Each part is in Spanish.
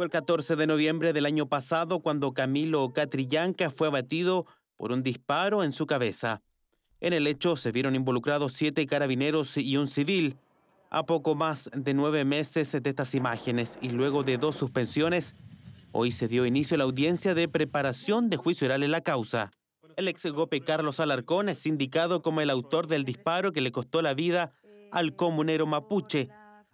Fue el 14 de noviembre del año pasado cuando Camilo Catrillanca fue abatido por un disparo en su cabeza. En el hecho se vieron involucrados siete carabineros y un civil. A poco más de nueve meses de estas imágenes y luego de dos suspensiones, hoy se dio inicio a la audiencia de preparación de juicio oral en la causa. El ex gope Carlos Alarcón es indicado como el autor del disparo que le costó la vida al comunero mapuche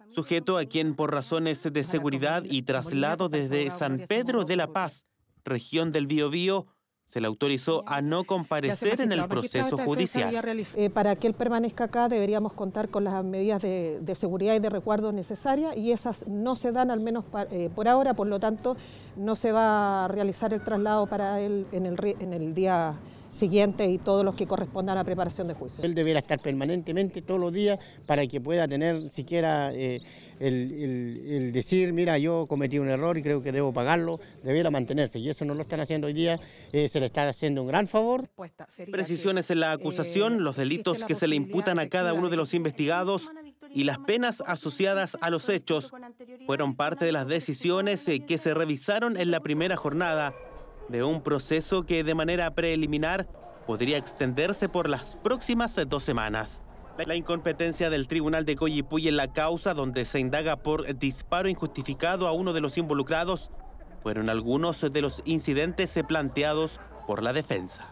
sujeto a quien por razones de seguridad y traslado desde San Pedro de la Paz, región del Biobío, se le autorizó a no comparecer en el proceso este judicial. Eh, para que él permanezca acá deberíamos contar con las medidas de, seguridad y de recuerdo necesarias y esas no se dan al menos eh, por ahora, por lo tanto no se va a realizar el traslado para él en el, en el día Siguiente y todos los que correspondan a la preparación de juicios. Él debiera estar permanentemente todos los días para que pueda tener siquiera eh, el, decir, mira, yo cometí un error y creo que debo pagarlo, debiera mantenerse. Y eso no lo están haciendo hoy día, eh, se le está haciendo un gran favor. Precisiones en la acusación, eh, los delitos que se le imputan a cada uno de los investigados y las penas asociadas a los hechos fueron parte de las decisiones que se revisaron en la primera jornada de un proceso que de manera preliminar podría extenderse por las próximas dos semanas. La incompetencia del tribunal de Coyipuy en la causa donde se indaga por disparo injustificado a uno de los involucrados fueron algunos de los incidentes planteados por la defensa.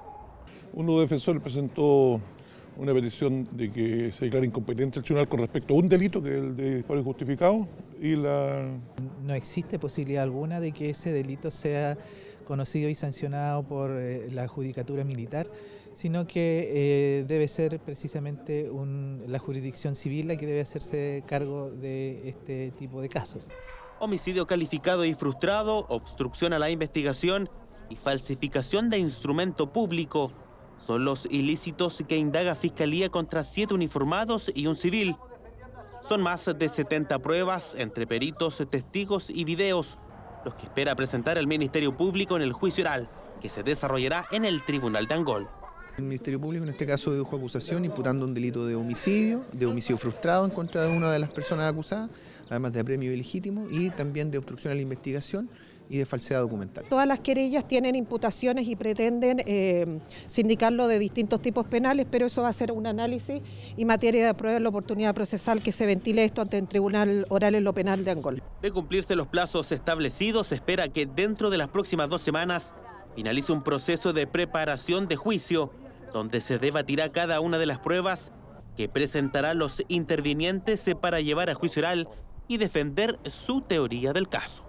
Uno de defensores presentó una petición de que se declara incompetente el tribunal con respecto a un delito, que es el de disparo injustificado, y la... No existe posibilidad alguna de que ese delito sea conocido y sancionado por eh, la judicatura militar, sino que eh, debe ser precisamente la jurisdicción civil la que debe hacerse cargo de este tipo de casos. Homicidio calificado y frustrado, obstrucción a la investigación y falsificación de instrumento público son los ilícitos que indaga Fiscalía contra siete uniformados y un civil. Son más de 70 pruebas entre peritos, testigos y videos los que espera presentar el Ministerio Público en el juicio oral, que se desarrollará en el Tribunal de Angol. El Ministerio Público en este caso dedujo acusación imputando un delito de homicidio, de homicidio frustrado en contra de una de las personas acusadas, además de apremio ilegítimo y también de obstrucción a la investigación y de falsedad documental. Todas las querellas tienen imputaciones y pretenden eh, sindicarlo de distintos tipos penales, pero eso va a ser un análisis y materia de prueba en la oportunidad procesal que se ventile esto ante el Tribunal Oral en lo Penal de Angol De cumplirse los plazos establecidos, se espera que dentro de las próximas dos semanas finalice un proceso de preparación de juicio donde se debatirá cada una de las pruebas que presentarán los intervinientes para llevar a juicio oral y defender su teoría del caso.